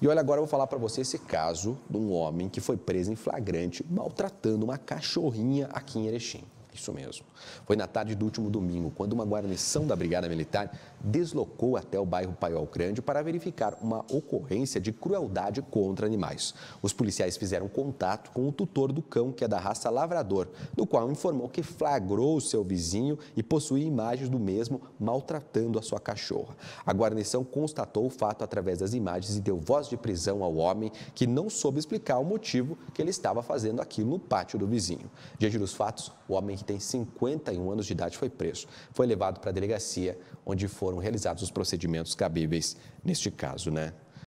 E olha, agora eu vou falar para você esse caso de um homem que foi preso em flagrante maltratando uma cachorrinha aqui em Erechim. Isso mesmo. Foi na tarde do último domingo, quando uma guarnição da Brigada Militar deslocou até o bairro Paiol Grande para verificar uma ocorrência de crueldade contra animais. Os policiais fizeram contato com o tutor do cão, que é da raça Lavrador, do qual informou que flagrou seu vizinho e possuía imagens do mesmo maltratando a sua cachorra. A guarnição constatou o fato através das imagens e deu voz de prisão ao homem, que não soube explicar o motivo que ele estava fazendo aquilo no pátio do vizinho. Diante dos fatos, o homem tem 51 anos de idade, foi preso. Foi levado para a delegacia, onde foram realizados os procedimentos cabíveis neste caso, né?